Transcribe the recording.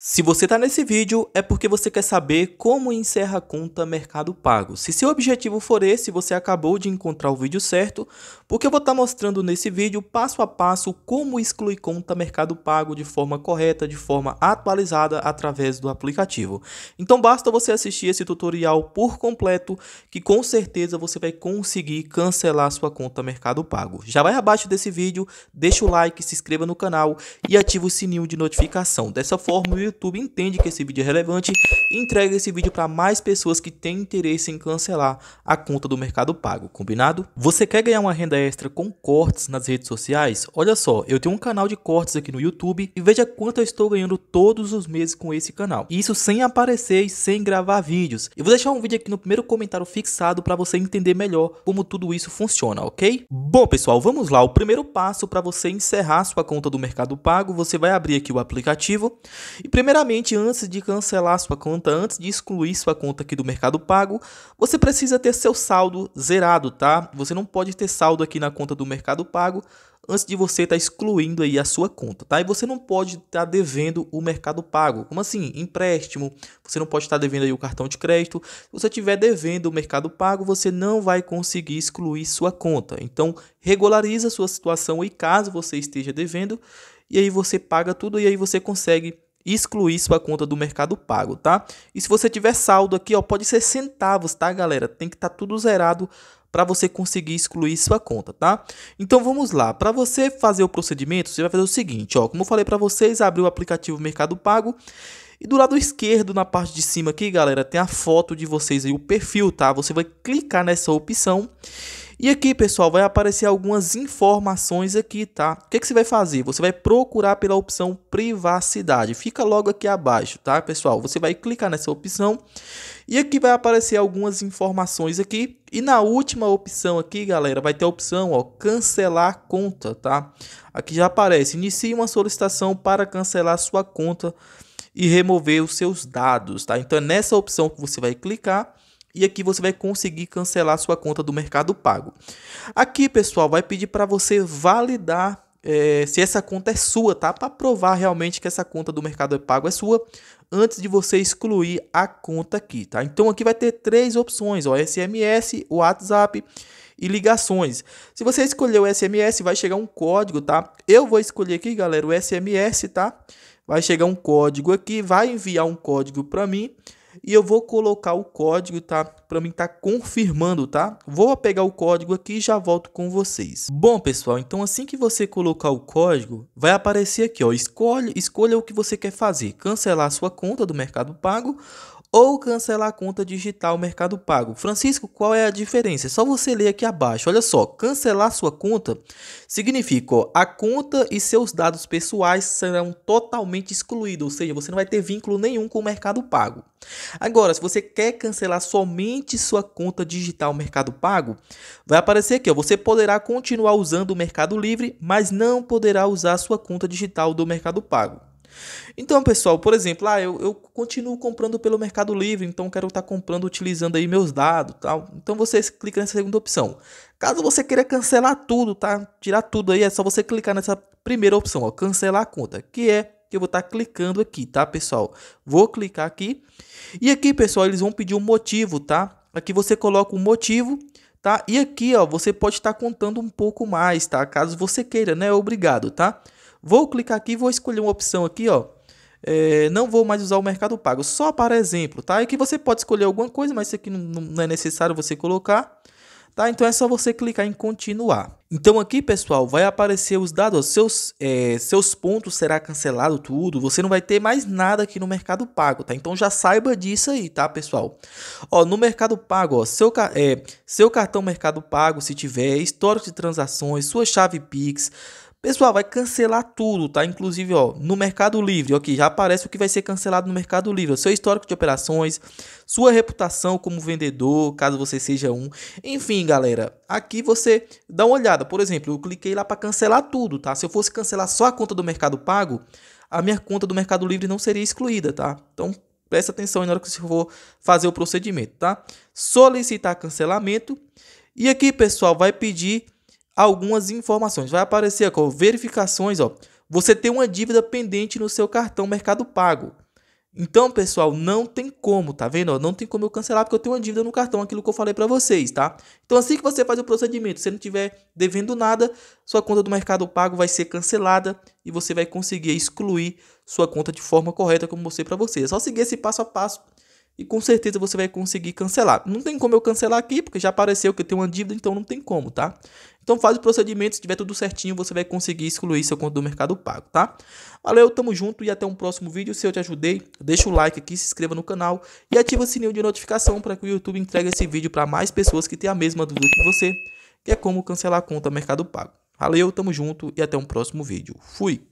Se você está nesse vídeo, é porque você quer saber como encerra a conta Mercado Pago. Se seu objetivo for esse, você acabou de encontrar o vídeo certo, porque eu vou estar tá mostrando nesse vídeo, passo a passo, como excluir conta Mercado Pago de forma correta, de forma atualizada, através do aplicativo. Então basta você assistir esse tutorial por completo, que com certeza você vai conseguir cancelar sua conta Mercado Pago. Já vai abaixo desse vídeo, deixa o like, se inscreva no canal e ativa o sininho de notificação. Dessa forma, YouTube entende que esse vídeo é relevante e entrega esse vídeo para mais pessoas que têm interesse em cancelar a conta do Mercado Pago, combinado? Você quer ganhar uma renda extra com cortes nas redes sociais? Olha só, eu tenho um canal de cortes aqui no YouTube e veja quanto eu estou ganhando todos os meses com esse canal. Isso sem aparecer e sem gravar vídeos. Eu vou deixar um vídeo aqui no primeiro comentário fixado para você entender melhor como tudo isso funciona, ok? Bom pessoal, vamos lá. O primeiro passo para você encerrar sua conta do Mercado Pago, você vai abrir aqui o aplicativo e Primeiramente, antes de cancelar sua conta, antes de excluir sua conta aqui do Mercado Pago, você precisa ter seu saldo zerado, tá? Você não pode ter saldo aqui na conta do Mercado Pago antes de você estar tá excluindo aí a sua conta, tá? E você não pode estar tá devendo o Mercado Pago. Como assim? Empréstimo. Você não pode estar tá devendo aí o cartão de crédito. Se você estiver devendo o Mercado Pago, você não vai conseguir excluir sua conta. Então, regulariza a sua situação e caso você esteja devendo, e aí você paga tudo e aí você consegue excluir sua conta do Mercado Pago, tá? E se você tiver saldo aqui, ó, pode ser centavos, tá, galera? Tem que estar tá tudo zerado para você conseguir excluir sua conta, tá? Então vamos lá. Para você fazer o procedimento, você vai fazer o seguinte, ó, como eu falei para vocês, abrir o aplicativo Mercado Pago e do lado esquerdo, na parte de cima aqui, galera, tem a foto de vocês aí, o perfil, tá? Você vai clicar nessa opção e aqui, pessoal, vai aparecer algumas informações aqui, tá? O que, que você vai fazer? Você vai procurar pela opção privacidade. Fica logo aqui abaixo, tá, pessoal? Você vai clicar nessa opção e aqui vai aparecer algumas informações aqui. E na última opção aqui, galera, vai ter a opção, ó, cancelar conta, tá? Aqui já aparece, inicie uma solicitação para cancelar sua conta e remover os seus dados, tá? Então é nessa opção que você vai clicar e aqui você vai conseguir cancelar sua conta do Mercado Pago. Aqui, pessoal, vai pedir para você validar é, se essa conta é sua, tá? Para provar realmente que essa conta do Mercado Pago é sua, antes de você excluir a conta aqui, tá? Então aqui vai ter três opções: ó, SMS, WhatsApp e ligações. Se você escolher o SMS, vai chegar um código, tá? Eu vou escolher aqui, galera, o SMS, tá? Vai chegar um código aqui, vai enviar um código para mim. E eu vou colocar o código, tá? para mim estar tá confirmando, tá? Vou pegar o código aqui e já volto com vocês. Bom, pessoal, então assim que você colocar o código, vai aparecer aqui, ó, escolha, escolha o que você quer fazer, cancelar a sua conta do Mercado Pago ou cancelar a conta digital Mercado Pago. Francisco, qual é a diferença? É só você ler aqui abaixo. Olha só, cancelar sua conta significa ó, a conta e seus dados pessoais serão totalmente excluídos, ou seja, você não vai ter vínculo nenhum com o Mercado Pago. Agora, se você quer cancelar somente somente sua conta digital Mercado Pago, vai aparecer aqui, ó, você poderá continuar usando o Mercado Livre, mas não poderá usar sua conta digital do Mercado Pago. Então, pessoal, por exemplo, ah, eu, eu continuo comprando pelo Mercado Livre, então quero estar tá comprando utilizando aí meus dados tal. Então você clica nessa segunda opção. Caso você queira cancelar tudo, tá? Tirar tudo aí, é só você clicar nessa primeira opção, ó, cancelar a conta, que é que eu vou estar tá clicando aqui, tá, pessoal? Vou clicar aqui. E aqui, pessoal, eles vão pedir um motivo, tá? Aqui você coloca o um motivo, tá? E aqui, ó, você pode estar tá contando um pouco mais, tá? Caso você queira, né? Obrigado, tá? Vou clicar aqui, e vou escolher uma opção aqui, ó. É, não vou mais usar o Mercado Pago, só para exemplo, tá? Aqui você pode escolher alguma coisa, mas isso aqui não, não é necessário você colocar. Tá? Então é só você clicar em continuar. Então aqui, pessoal, vai aparecer os dados, seus, é, seus pontos será cancelado tudo, você não vai ter mais nada aqui no Mercado Pago, tá? Então já saiba disso aí, tá, pessoal? Ó, no Mercado Pago, ó, seu, é, seu cartão Mercado Pago, se tiver, histórico de transações, sua chave Pix, Pessoal, vai cancelar tudo, tá? Inclusive, ó, no Mercado Livre, aqui já aparece o que vai ser cancelado no Mercado Livre, seu histórico de operações, sua reputação como vendedor, caso você seja um. Enfim, galera, aqui você dá uma olhada. Por exemplo, eu cliquei lá para cancelar tudo, tá? Se eu fosse cancelar só a conta do Mercado Pago, a minha conta do Mercado Livre não seria excluída, tá? Então, presta atenção aí na hora que você for fazer o procedimento, tá? Solicitar cancelamento. E aqui, pessoal, vai pedir algumas informações. Vai aparecer aqui, ó, verificações, ó. Você tem uma dívida pendente no seu cartão Mercado Pago. Então, pessoal, não tem como, tá vendo? Não tem como eu cancelar porque eu tenho uma dívida no cartão, aquilo que eu falei para vocês, tá? Então, assim que você faz o procedimento, se não tiver devendo nada, sua conta do Mercado Pago vai ser cancelada e você vai conseguir excluir sua conta de forma correta, como mostrei para vocês. É só seguir esse passo a passo e com certeza você vai conseguir cancelar. Não tem como eu cancelar aqui porque já apareceu que eu tenho uma dívida, então não tem como, tá? Então faz o procedimento, se tiver tudo certinho, você vai conseguir excluir seu conta do Mercado Pago, tá? Valeu, tamo junto e até um próximo vídeo. Se eu te ajudei, deixa o like aqui, se inscreva no canal e ativa o sininho de notificação para que o YouTube entregue esse vídeo para mais pessoas que têm a mesma dúvida que você, que é como cancelar a conta Mercado Pago. Valeu, tamo junto e até um próximo vídeo. Fui!